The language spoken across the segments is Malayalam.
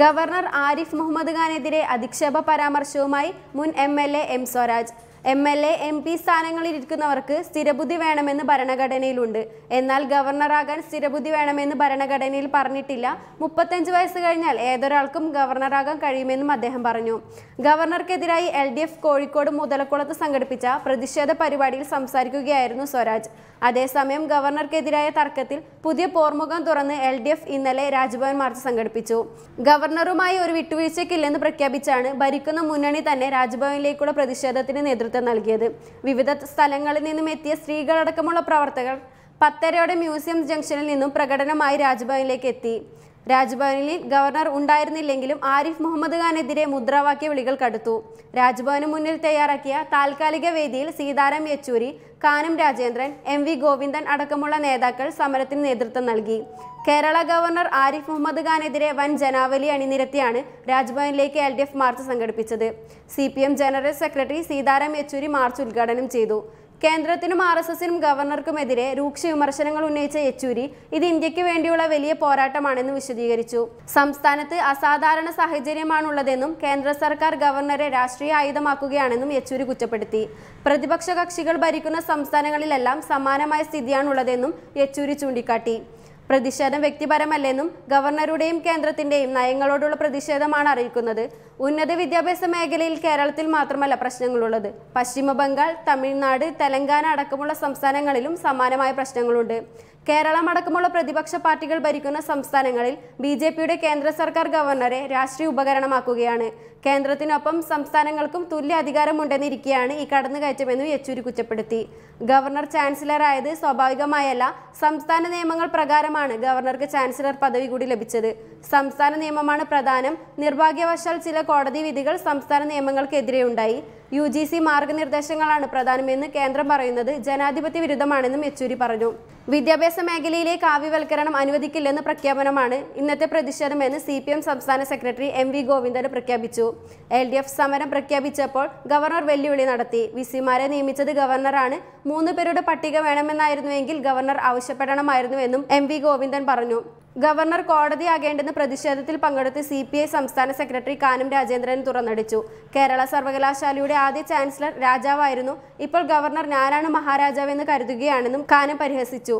ഗവർണർ ആരിഫ് മുഹമ്മദ് ഖാനെതിരെ അധിക്ഷേപ പരാമർശവുമായി മുൻ M L A M Swaraj M L A M P സ്ഥാനങ്ങളിൽ ഇരിക്കുന്നവർക്ക് സ്ഥിരബുദ്ധി വേണമെന്ന് ഭരണഘടനയിലുണ്ട് എന്നാൽ ഗവർണറാകാൻ സ്ഥിരബുദ്ധി വേണമെന്ന് ഭരണഘടനയിൽ പറഞ്ഞിട്ടില്ല മുപ്പത്തഞ്ച് വയസ്സ് കഴിഞ്ഞാൽ ഏതൊരാൾക്കും ഗവർണറാകാൻ കഴിയുമെന്നും അദ്ദേഹം പറഞ്ഞു ഗവർണർക്കെതിരായി എൽ ഡി എഫ് കോഴിക്കോട് മുതലക്കുളത്ത് സംഘടിപ്പിച്ച പ്രതിഷേധ പരിപാടിയിൽ സംസാരിക്കുകയായിരുന്നു സ്വരാജ് അതേസമയം ഗവർണർക്കെതിരായ തർക്കത്തിൽ പുതിയ പോർമുഖം തുറന്ന് എൽ ഡി എഫ് ഇന്നലെ രാജ്ഭവൻ മാർച്ച് സംഘടിപ്പിച്ചു ഗവർണറുമായി ഒരു വിട്ടുവീഴ്ചയ്ക്കില്ലെന്ന് പ്രഖ്യാപിച്ചാണ് ഭരിക്കുന്ന മുന്നണി തന്നെ രാജ്ഭവനിലേക്കുള്ള പ്രതിഷേധത്തിന് നേതൃത്വം നേതൃത്വം നൽകിയത് വിവിധ സ്ഥലങ്ങളിൽ നിന്നും എത്തിയ സ്ത്രീകളടക്കമുള്ള പ്രവർത്തകർ പത്തരയോടെ മ്യൂസിയം ജംഗ്ഷനിൽ നിന്നും പ്രകടനമായി രാജ്ഭവനിലേക്ക് എത്തി രാജ്ഭവനിൽ ഗവർണർ ഉണ്ടായിരുന്നില്ലെങ്കിലും ആരിഫ് മുഹമ്മദ് ഖാനെതിരെ മുദ്രാവാക്യ വിളികൾ കടുത്തു രാജ്ഭവന് മുന്നിൽ തയ്യാറാക്കിയ താൽക്കാലിക വേദിയിൽ സീതാറാം യെച്ചൂരി കാനം രാജേന്ദ്രൻ എം വി ഗോവിന്ദൻ അടക്കമുള്ള നേതാക്കൾ സമരത്തിന് നേതൃത്വം നൽകി കേരള ഗവർണർ ആരിഫ് മുഹമ്മദ് ഖാനെതിരെ വൻ ജനാവലി അണിനിരത്തിയാണ് രാജ്ഭവനിലേക്ക് എൽ ഡി എഫ് മാർച്ച് സംഘടിപ്പിച്ചത് C P M general secretary Sitaram Yechury march ഉദ്ഘാടനം ചെയ്തു കേന്ദ്രത്തിനും ആർ എസ് എസിനും ഗവർണർക്കുമെതിരെ രൂക്ഷ വിമർശനങ്ങൾ ഉന്നയിച്ച യെച്ചൂരി ഇത് ഇന്ത്യക്ക് വേണ്ടിയുള്ള വലിയ പോരാട്ടമാണെന്ന് വിശദീകരിച്ചു സംസ്ഥാനത്ത് അസാധാരണ സാഹചര്യമാണുള്ളതെന്നും കേന്ദ്ര സർക്കാർ ഗവർണറെ രാഷ്ട്രീയ ആയുധമാക്കുകയാണെന്നും യെച്ചൂരി കുറ്റപ്പെടുത്തി പ്രതിപക്ഷ കക്ഷികൾ ഭരിക്കുന്ന സംസ്ഥാനങ്ങളിലെല്ലാം സമാനമായ സ്ഥിതിയാണുള്ളതെന്നും യെച്ചൂരി ചൂണ്ടിക്കാട്ടി പ്രതിഷേധം വ്യക്തിപരമല്ലെന്നും ഗവർണറുടെയും കേന്ദ്രത്തിന്റെയും നയങ്ങളോടുള്ള പ്രതിഷേധമാണ് അറിയിക്കുന്നത് ഉന്നത വിദ്യാഭ്യാസ മേഖലയിൽ കേരളത്തിൽ മാത്രമല്ല പ്രശ്നങ്ങളുള്ളത് പശ്ചിമ ബംഗാൾ തമിഴ്നാട് തെലങ്കാന അടക്കമുള്ള സംസ്ഥാനങ്ങളിലും സമാനമായ പ്രശ്നങ്ങളുണ്ട് കേരളം അടക്കമുള്ള പ്രതിപക്ഷ പാർട്ടികൾ ഭരിക്കുന്ന സംസ്ഥാനങ്ങളിൽ ബി ജെ പിയുടെ കേന്ദ്ര സർക്കാർ ഗവർണറെ രാഷ്ട്രീയ ഉപകരണമാക്കുകയാണ് കേന്ദ്രത്തിനൊപ്പം സംസ്ഥാനങ്ങൾക്കും തുല്യ അധികാരമുണ്ടെന്നിരിക്കെയാണ് ഈ കടന്നുകയറ്റമെന്നും യെച്ചൂരി കുറ്റപ്പെടുത്തി ഗവർണർ ചാൻസലറായത് സ്വാഭാവികമായല്ല സംസ്ഥാന നിയമങ്ങൾ പ്രകാരമാണ് ഗവർണർക്ക് ചാൻസലർ പദവി കൂടി ലഭിച്ചത് സംസ്ഥാന നിയമമാണ് പ്രധാനം നിർഭാഗ്യവശാൽ ചില കോടതി വിധികൾ സംസ്ഥാന നിയമങ്ങൾക്കെതിരെയുണ്ടായി യു ജി സി മാർഗനിർദ്ദേശങ്ങളാണ് പ്രധാനമെന്ന് കേന്ദ്രം പറയുന്നത് ജനാധിപത്യ വിരുദ്ധമാണെന്നും യെച്ചൂരി പറഞ്ഞു വിദ്യാഭ്യാസ വിദ്യാഭ്യാസ മേഖലയിലെ കാവ്യവൽക്കരണം അനുവദിക്കില്ലെന്ന പ്രഖ്യാപനമാണ് ഇന്നത്തെ പ്രതിഷേധമെന്ന് സി പി എം സംസ്ഥാന സെക്രട്ടറി എം വി ഗോവിന്ദൻ പ്രഖ്യാപിച്ചു എൽ ഡി എഫ് സമരം പ്രഖ്യാപിച്ചപ്പോൾ ഗവർണർ വെല്ലുവിളി നടത്തി വിസിമാരെ നിയമിച്ചത് ഗവർണറാണ് മൂന്ന് പേരുടെ പട്ടിക വേണമെന്നായിരുന്നുവെങ്കിൽ ഗവർണർ ആവശ്യപ്പെടണമായിരുന്നുവെന്നും എം വി ഗോവിന്ദൻ പറഞ്ഞു ഗവർണർ കോടതിയാകേണ്ടെന്ന് പ്രതിഷേധത്തിൽ പങ്കെടുത്ത് സി പി ഐ സംസ്ഥാന സെക്രട്ടറി കാനം രാജേന്ദ്രൻ തുറന്നടിച്ചു കേരള സർവകലാശാലയുടെ ആദ്യ ചാൻസലർ രാജാവായിരുന്നു ഇപ്പോൾ ഗവർണർ ഞാനാണ് മഹാരാജാവെന്ന് കരുതുകയാണെന്നും കാനം പരിഹസിച്ചു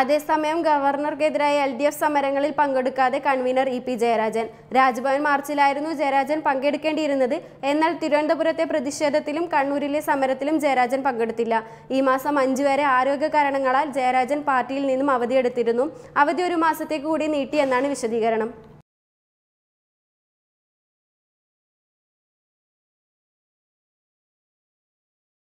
അതേസമയം ഗവർണർക്കെതിരായ എൽ ഡി എഫ് സമരങ്ങളിൽ പങ്കെടുക്കാതെ convener E P Jayarajan Raj Bhavan മാർച്ചിലായിരുന്നു ജയരാജൻ പങ്കെടുക്കേണ്ടിയിരുന്നത് എന്നാൽ തിരുവനന്തപുരത്തെ പ്രതിഷേധത്തിലും കണ്ണൂരിലെ സമരത്തിലും ജയരാജൻ പങ്കെടുത്തില്ല ഈ മാസം അഞ്ചു വരെ ആരോഗ്യ കാരണങ്ങളാൽ ജയരാജൻ പാർട്ടിയിൽ നിന്നും അവധിയെടുത്തിരുന്നു അവധി ഒരു മാസത്തേക്ക് കൂടി നീട്ടിയെന്നാണ് വിശദീകരണം